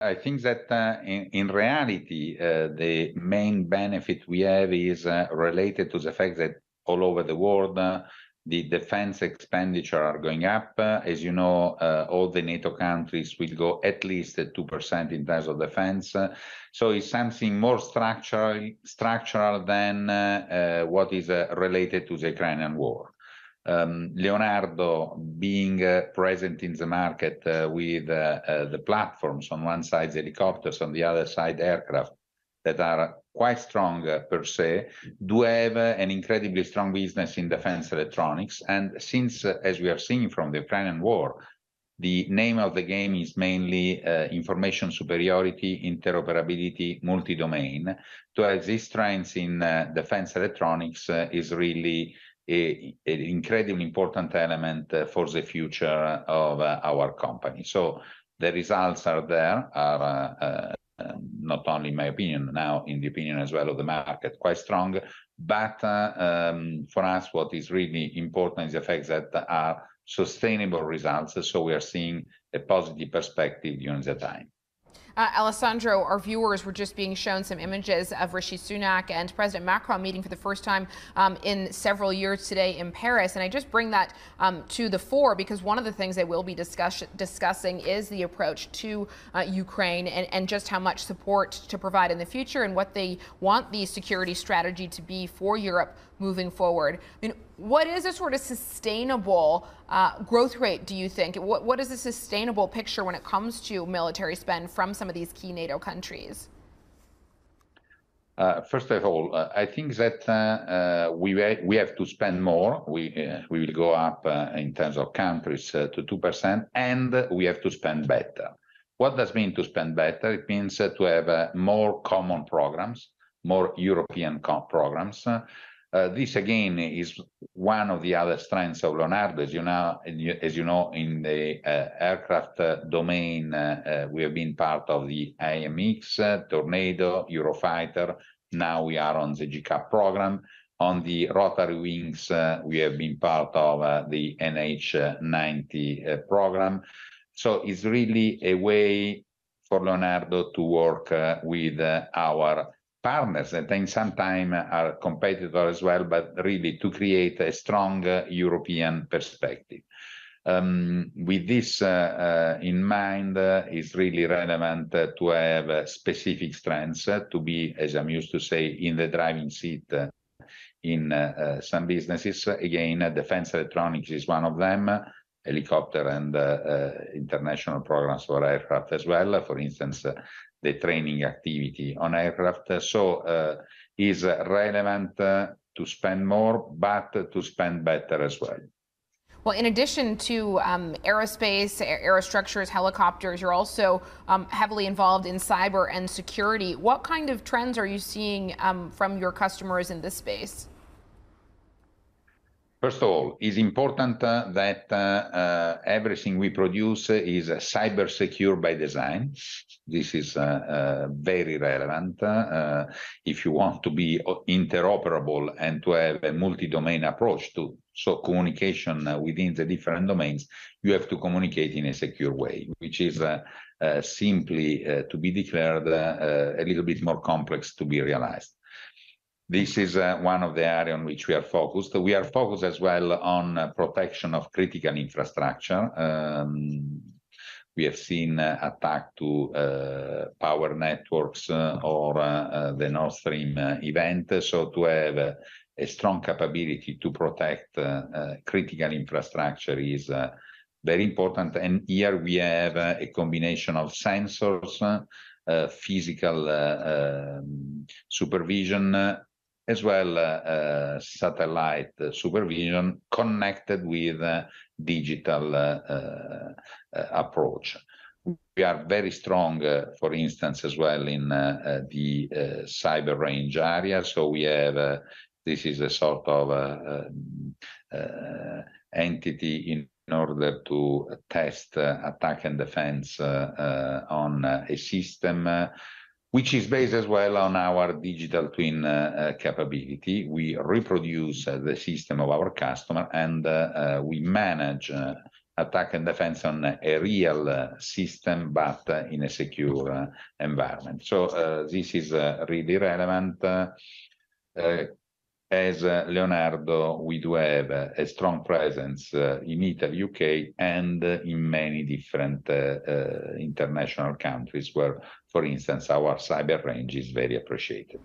I think that uh, in, in, reality, uh, the main benefit we have is uh, related to the fact that all over the world, uh, the defense expenditure are going up. as you know, uh, all the NATO countries will go at least 2% in terms of defense. so it's something more structural, structural than uh, what is related to the Ukrainian war. Um, Leonardo being present in the market uh, with uh, uh, the platforms on one side, helicopters, on the other side, aircraft that are quite strong per se, do have an incredibly strong business in defense electronics. And since, as we are seeing from the Ukrainian war, the name of the game is mainly information superiority, interoperability, multi-domain, to have these strengths in defense electronics is really an incredibly important element eh, for the future of eh, our company. So the results are there, are eh, not only in my opinion, now in the opinion as well of the market, quite strong. But ehm, for us, what is really important is the fact that are sustainable results, so we are seeing a positive perspective during the time. Uh, Alessandro, our viewers were just being shown some images of Rishi Sunak and President Macron meeting for the first time um, in several years today in Paris. And I just bring that um, to the fore because one of the things they will be discuss discussing is the approach to uh, Ukraine and, and just how much support to provide in the future and what they want the security strategy to be for Europe moving forward. I mean, what is a sort of sustainable uh, growth rate, do you think? What, what is a sustainable picture when it comes to military spend from some some of these key NATO countries? Uh, first of all, uh, I think that uh, uh we we have to spend more. We uh, we will go up uh, in terms of countries to two percent, and we have to spend better. What does mean to spend better? It means to have more common programs, more European co- programs. Uh, this again is one of the other strengths of Leonardo. As you know, as you know, in the uh, aircraft uh, domain, uh, uh, we have been part of the IMX, uh, Tornado, Eurofighter. Now we are on the GCAP program. On the rotary wings, we have been part of the NH90 program. So it's really a way for Leonardo to work with our partners and then sometimes are competitors as well, but really to create a strong European perspective. Um, with this uh, uh, in mind, uh, it's really relevant uh, to have uh, specific strengths, uh, to be, as I'm used to say, in the driving seat in some businesses. Again, defense electronics is one of them helicopter and uh, uh, international programs for aircraft as well. For instance, uh, the training activity on aircraft. So is relevant to spend more, but to spend better as well. Well, in addition to um, aerospace, aerostructures, helicopters, you're also um, heavily involved in cyber and security. What kind of trends are you seeing um, from your customers in this space? First of all, it's important that uh, everything we produce is cyber secure by design. This is uh, uh, very relevant. If you want to be interoperable and to have a multi-domain approach to communication within the different domains, you have to communicate in a secure way, which is simply to be declared a little bit more complex to be realized. This is uh, one of the areas on which we are focused. We are focused as well on uh, protection of critical infrastructure. Um, we have seen uh, attack to power networks or the Nord Stream event. So to have a strong capability to protect critical infrastructure is very important. And here we have a combination of sensors, physical um, supervision, as well uh, satellite supervision connected with uh, digital uh, uh, approach. We are very strong, for instance, as well in the cyber range area. So we have this is a sort of entity in in order to test uh, attack and defense uh, uh, on a system which is based as well on our digital twin uh, uh, capability. We reproduce uh, the system of our customer, and we manage attack and defense on a real system, but in a secure environment. So, this is really relevant. As uh, Leonardo, we do have a strong presence uh, in Italy, U.K., and uh, in many different international countries where, for instance, our cyber range is very appreciated.